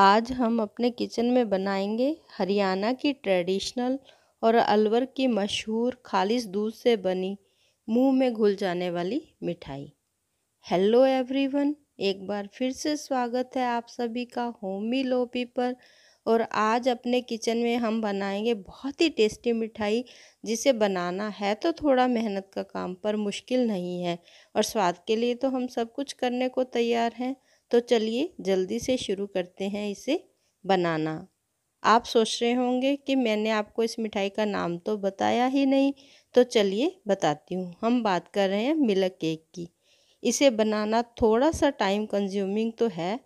आज हम अपने किचन में बनाएंगे हरियाणा की ट्रेडिशनल और अलवर की मशहूर खालिश दूध से बनी मुंह में घुल जाने वाली मिठाई हेलो एवरीवन एक बार फिर से स्वागत है आप सभी का होमी लोपी पर और आज अपने किचन में हम बनाएंगे बहुत ही टेस्टी मिठाई जिसे बनाना है तो थोड़ा मेहनत का काम पर मुश्किल नहीं है और स्वाद के लिए तो हम सब कुछ करने को तैयार हैं तो चलिए जल्दी से शुरू करते हैं इसे बनाना आप सोच रहे होंगे कि मैंने आपको इस मिठाई का नाम तो बताया ही नहीं तो चलिए बताती हूँ हम बात कर रहे हैं मिल्क केक की इसे बनाना थोड़ा सा टाइम कंज्यूमिंग तो है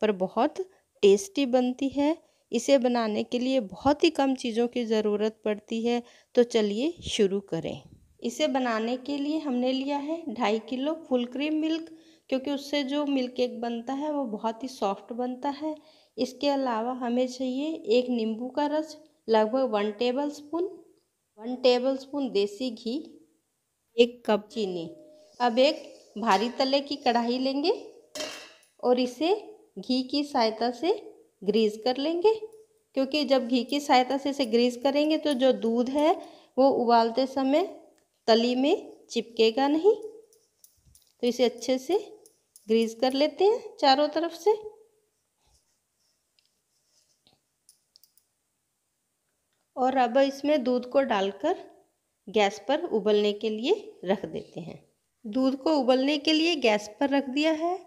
पर बहुत टेस्टी बनती है इसे बनाने के लिए बहुत ही कम चीज़ों की ज़रूरत पड़ती है तो चलिए शुरू करें इसे बनाने के लिए हमने लिया है ढाई किलो फुल क्रीम मिल्क क्योंकि उससे जो मिल्क केक बनता है वो बहुत ही सॉफ्ट बनता है इसके अलावा हमें चाहिए एक नींबू का रस लगभग one tablespoon one tablespoon देसी घी एक कप चीनी अब एक भारी तले की कढ़ाई लेंगे और इसे घी की सहायता से ग्रीस कर लेंगे क्योंकि जब घी की सहायता से इसे ग्रीस करेंगे तो जो दूध है वो उबालते समय तली में चिपकेगा नहीं तो इसे अच्छे से ग्रीस कर लेते हैं चारों तरफ से और अब इसमें दूध को डालकर गैस पर उबलने के लिए रख देते हैं दूध को उबलने के लिए गैस पर रख दिया है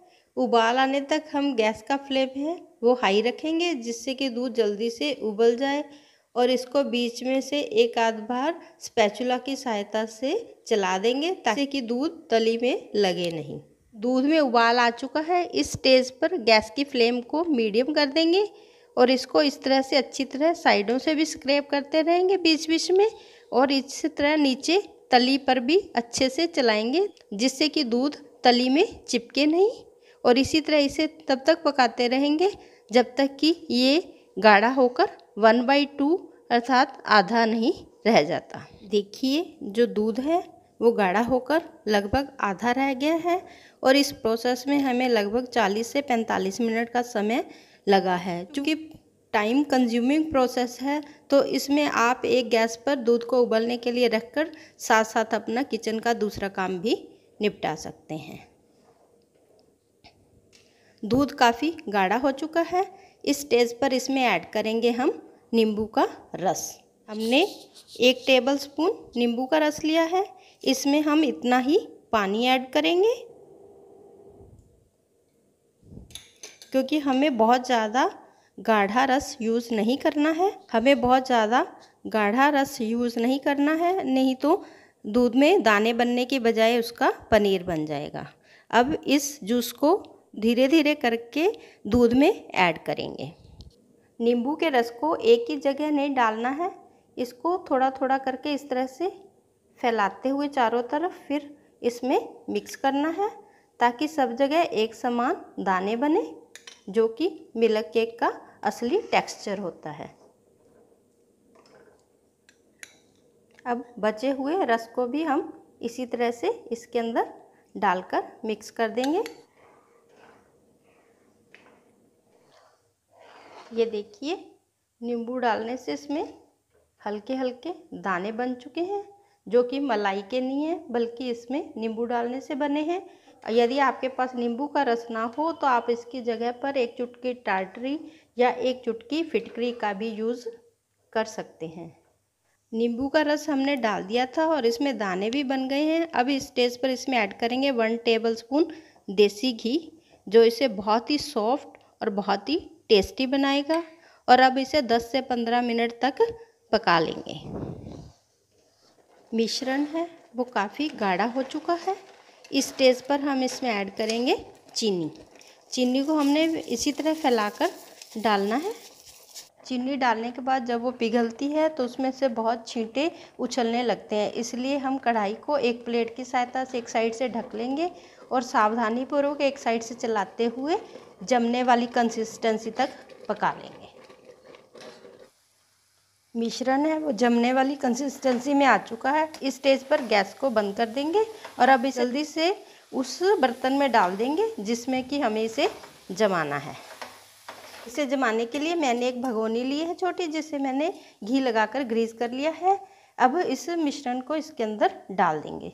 उबाल आने तक हम गैस का फ्लेम है वो हाई रखेंगे जिससे कि दूध जल्दी से उबल जाए और इसको बीच में से एक आध बार स्पैचुला की सहायता से चला देंगे ताकि कि दूध तली में लगे नहीं दूध में उबाल आ चुका है इस स्टेज पर गैस की फ्लेम को मीडियम कर देंगे और इसको इस तरह से अच्छी तरह साइडों से भी स्क्रैप करते रहेंगे बीच बीच में और इस तरह नीचे तली पर भी अच्छे से चलाएंगे जिससे कि दूध तली में चिपके नहीं और इसी तरह इसे तब तक पकाते रहेंगे जब तक कि ये गाढ़ा होकर वन बाई टू अर्थात आधा नहीं रह जाता देखिए जो दूध है वो गाढ़ा होकर लगभग आधा रह गया है और इस प्रोसेस में हमें लगभग 40 से 45 मिनट का समय लगा है चूँकि टाइम कंज्यूमिंग प्रोसेस है तो इसमें आप एक गैस पर दूध को उबलने के लिए रखकर साथ साथ अपना किचन का दूसरा काम भी निपटा सकते हैं दूध काफ़ी गाढ़ा हो चुका है इस स्टेज पर इसमें ऐड करेंगे हम नींबू का रस हमने एक टेबल स्पून नींबू का रस लिया है इसमें हम इतना ही पानी ऐड करेंगे क्योंकि हमें बहुत ज़्यादा गाढ़ा रस यूज़ नहीं करना है हमें बहुत ज़्यादा गाढ़ा रस यूज़ नहीं करना है नहीं तो दूध में दाने बनने के बजाय उसका पनीर बन जाएगा अब इस जूस को धीरे धीरे करके दूध में ऐड करेंगे नींबू के रस को एक ही जगह नहीं डालना है इसको थोड़ा थोड़ा करके इस तरह से फैलाते हुए चारों तरफ फिर इसमें मिक्स करना है ताकि सब जगह एक समान दाने बने जो कि मिल्क केक का असली टेक्सचर होता है अब बचे हुए रस को भी हम इसी तरह से इसके अंदर डालकर मिक्स कर देंगे ये देखिए नींबू डालने से इसमें हल्के हल्के दाने बन चुके हैं जो कि मलाई के नहीं है बल्कि इसमें नींबू डालने से बने हैं यदि आपके पास नींबू का रस ना हो तो आप इसकी जगह पर एक चुटकी टाटरी या एक चुटकी फिटकरी का भी यूज़ कर सकते हैं नींबू का रस हमने डाल दिया था और इसमें दाने भी बन गए हैं अब इस स्टेज पर इसमें ऐड करेंगे वन टेबल स्पून देसी घी जो इसे बहुत ही सॉफ्ट और बहुत ही टेस्टी बनाएगा और अब इसे 10 से 15 मिनट तक पका लेंगे मिश्रण है वो काफ़ी गाढ़ा हो चुका है इस स्टेज पर हम इसमें ऐड करेंगे चीनी चीनी को हमने इसी तरह फैलाकर डालना है चीनी डालने के बाद जब वो पिघलती है तो उसमें से बहुत छींटे उछलने लगते हैं इसलिए हम कढ़ाई को एक प्लेट की सहायता से एक साइड से ढक लेंगे और सावधानीपूर्वक एक साइड से चलाते हुए जमने वाली कंसिस्टेंसी तक पका लेंगे मिश्रण है वो जमने वाली कंसिस्टेंसी में आ चुका है इस स्टेज पर गैस को बंद कर देंगे और अब इस जल्दी से उस बर्तन में डाल देंगे जिसमें कि हमें इसे जमाना है इसे जमाने के लिए मैंने एक भगोनी ली है छोटी जिसे मैंने घी लगाकर ग्रीस कर लिया है अब इस मिश्रण को इसके अंदर डाल देंगे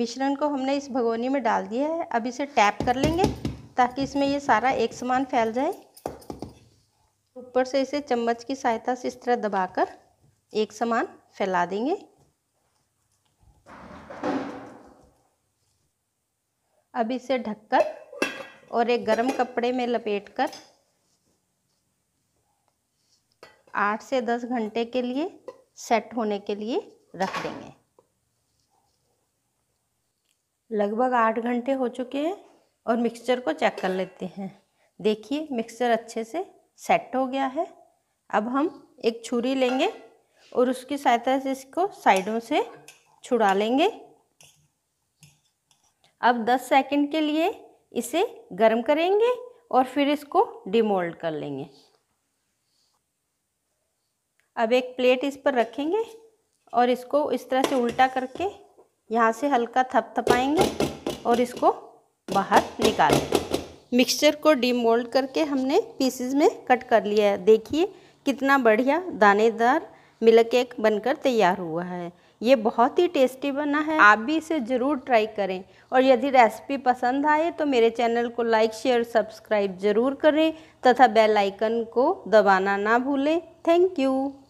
मिश्रण को हमने इस भगोनी में डाल दिया है अब इसे टैप कर लेंगे ताकि इसमें ये सारा एक समान फैल जाए ऊपर से इसे चम्मच की सहायता से इस तरह दबाकर एक समान फैला देंगे अब इसे ढककर और एक गरम कपड़े में लपेटकर आठ से दस घंटे के लिए सेट होने के लिए रख देंगे लगभग आठ घंटे हो चुके हैं और मिक्सचर को चेक कर लेते हैं देखिए मिक्सचर अच्छे से सेट हो गया है अब हम एक छुरी लेंगे और उसकी सहायता से इसको साइडों से छुड़ा लेंगे अब 10 सेकंड के लिए इसे गर्म करेंगे और फिर इसको डिमोल्ड कर लेंगे अब एक प्लेट इस पर रखेंगे और इसको इस तरह से उल्टा करके यहाँ से हल्का थपथपाएंगे और इसको बाहर निकालेंगे मिक्सचर को डीमोल्ड करके हमने पीसेस में कट कर लिया है देखिए कितना बढ़िया दानेदार मिल केक बनकर तैयार हुआ है ये बहुत ही टेस्टी बना है आप भी इसे ज़रूर ट्राई करें और यदि रेसिपी पसंद आए तो मेरे चैनल को लाइक शेयर सब्सक्राइब ज़रूर करें तथा बेल आइकन को दबाना ना भूलें थैंक यू